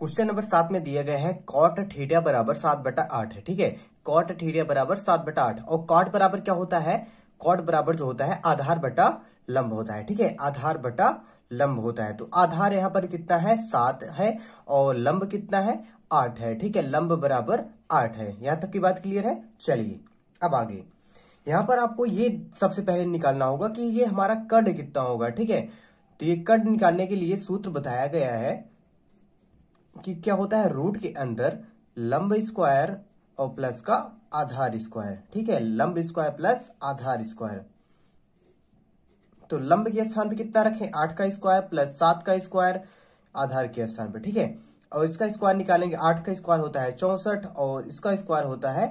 question number सात में दिया गया है कॉट ठीडिया बराबर सात बटा आठ है ठीक है कॉट ठीडिया बराबर सात बटा आठ और कॉट बराबर क्या होता है कॉट बराबर जो होता है आधार बटा लंब होता है ठीक है आधार बटा लंब होता है तो आधार यहां पर कितना है सात है और लंब कितना है आठ है ठीक है लंब बराबर आठ है यहां तक की बात क्लियर है चलिए अब आगे यहां पर आपको ये सबसे पहले निकालना होगा कि ये हमारा कड कितना होगा ठीक है तो ये कड निकालने के लिए सूत्र बताया गया है कि क्या होता है रूट के अंदर लंब स्क्वायर और प्लस का आधार स्क्वायर ठीक है लंब स्क्वायर प्लस आधार स्क्वायर तो लंब के स्थान पे कितना रखें आठ का स्क्वायर प्लस सात का स्क्वायर आधार के स्थान पे ठीक है और इसका स्क्वायर निकालेंगे आठ का स्क्वायर होता है चौसठ और इसका स्क्वायर होता है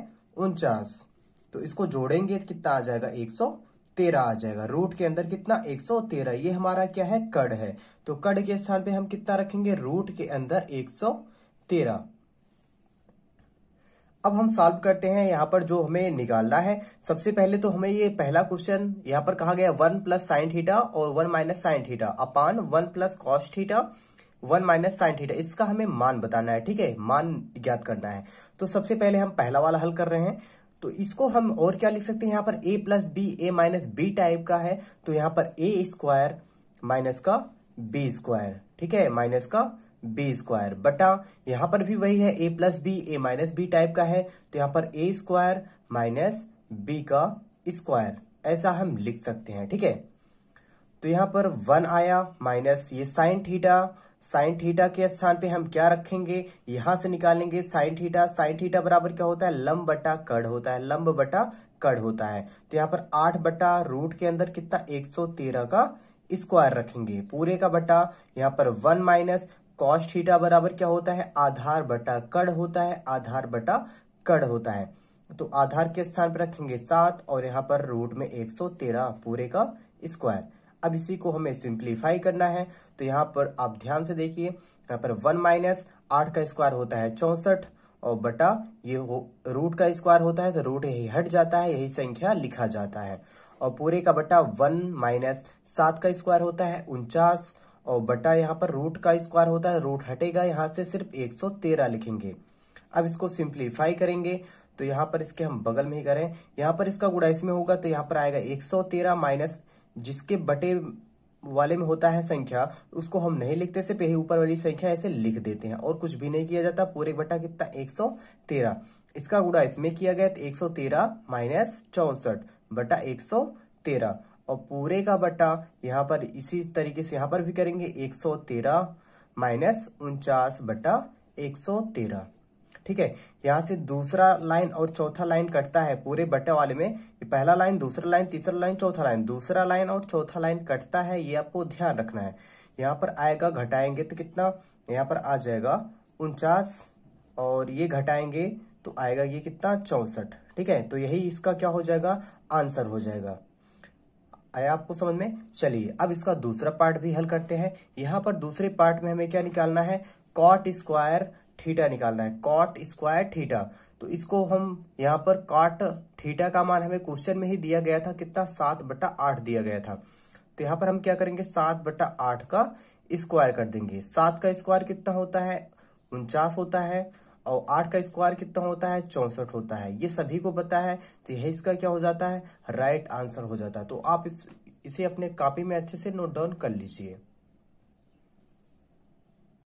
उनचास तो इसको जोड़ेंगे तो कितना आ जाएगा एक सौ तेरह आ जाएगा रूट के अंदर कितना एक सौ तेरह ये हमारा क्या है कड़ है तो कड़ के स्थान पे हम कितना रखेंगे रूट के अंदर एक सौ तेरह अब हम सॉल्व करते हैं यहाँ पर जो हमें निकालना है सबसे पहले तो हमें ये पहला क्वेश्चन यहाँ पर कहा गया वन प्लस साइन थीटा और one minus sine theta upon one plus cos theta one minus sine theta इसका हमें मान बताना है ठीक है मान ज्ञात करना है तो सबसे पहले हम पहला वाला हल कर रहे हैं तो इसको हम और क्या लिख सकते हैं यहां पर a plus B A minus B type का है तो यहां पर ए स्क्वायर माइनस का बी स्क्वायर ठीक है माइनस का बी स्क्वायर बटा यहां पर भी वही है A plus B A minus B type का है तो यहां पर ए स्क्वायर माइनस बी का स्क्वायर ऐसा हम लिख सकते हैं ठीक है तो यहां पर वन आया माइनस ये साइन थीटा साइन थीटा के स्थान पे हम क्या रखेंगे यहां से निकालेंगे साइन थीटा साइन थीटा बराबर क्या होता है लंब बटा कड़ होता है लंब बटा कड़ होता है तो यहाँ पर आठ बटा रूट के अंदर कितना एक सौ तेरह का स्क्वायर रखेंगे पूरे का बटा यहाँ पर वन माइनस कॉस थीटा बराबर क्या होता है आधार बटा कड़ होता है आधार बटा कड़ होता है तो आधार के स्थान पर रखेंगे सात और यहाँ पर रूट में एक सौ तेरह पूरे का स्क्वायर अब इसी को हमें सिंप्लीफाई करना है तो यहाँ पर आप ध्यान से देखिए यहाँ पर वन माइनस आठ का स्क्वायर होता है चौसठ और बटा ये हो रूट का स्क्वायर होता है तो रूट यही हट जाता है यही संख्या लिखा जाता है और पूरे का बटा वन माइनस सात का स्क्वायर होता है उनचास और बटा यहाँ पर रूट का स्क्वायर होता है रूट हटेगा यहाँ से सिर्फ एक सौ तेरह लिखेंगे अब इसको सिंप्लीफाई करेंगे तो यहाँ पर इसके हम बगल में ही करें यहाँ पर इसका गुड़ा इसमें होगा तो यहाँ पर आएगा एक सौ तेरह माइनस जिसके बटे वाले में होता है संख्या उसको हम नहीं लिखते से पहले ऊपर वाली संख्या ऐसे लिख देते हैं और कुछ भी नहीं किया जाता पूरे बटा कितना एक सौ तेरह इसका गुड़ा इसमें किया गया तो एक सौ तेरह माइनस चौसठ बटा एक सौ तेरह और पूरे का बटा यहाँ पर इसी तरीके से यहाँ पर भी करेंगे एक सौ तेरह माइनस उनचास बटा एक सौ तेरह ठीक है यहाँ से दूसरा लाइन और चौथा लाइन कटता है पूरे बटे वाले में पहला लाइन दूसरा लाइन तीसरा लाइन चौथा लाइन दूसरा लाइन और चौथा लाइन कटता है ये आपको ध्यान रखना है यहाँ पर आएगा घटाएंगे तो कितना यहाँ पर आ जाएगा उनचास और ये घटाएंगे तो आएगा ये कितना चौसठ ठीक है तो यही इसका क्या हो जाएगा आंसर हो जाएगा आया आपको समझ में चलिए अब इसका दूसरा पार्ट भी हल करते हैं यहाँ पर दूसरे पार्ट में हमें क्या निकालना है कॉट स्क्वायर थीटा निकालना है कॉट स्क्वायर थीटा तो इसको हम यहाँ पर कॉट थीटा का मान हमें क्वेश्चन में ही दिया गया था कितना सात बट्टा आठ दिया गया था तो यहाँ पर हम क्या करेंगे सात बट्टा आठ का स्क्वायर कर देंगे सात का स्क्वायर कितना होता है उनचास होता है और आठ का स्क्वायर कितना होता है चौसठ होता है ये सभी को पता है तो यह इसका क्या हो जाता है राइट आंसर हो जाता है तो आप इस, इसे अपने कॉपी में अच्छे से नोट डाउन कर लीजिए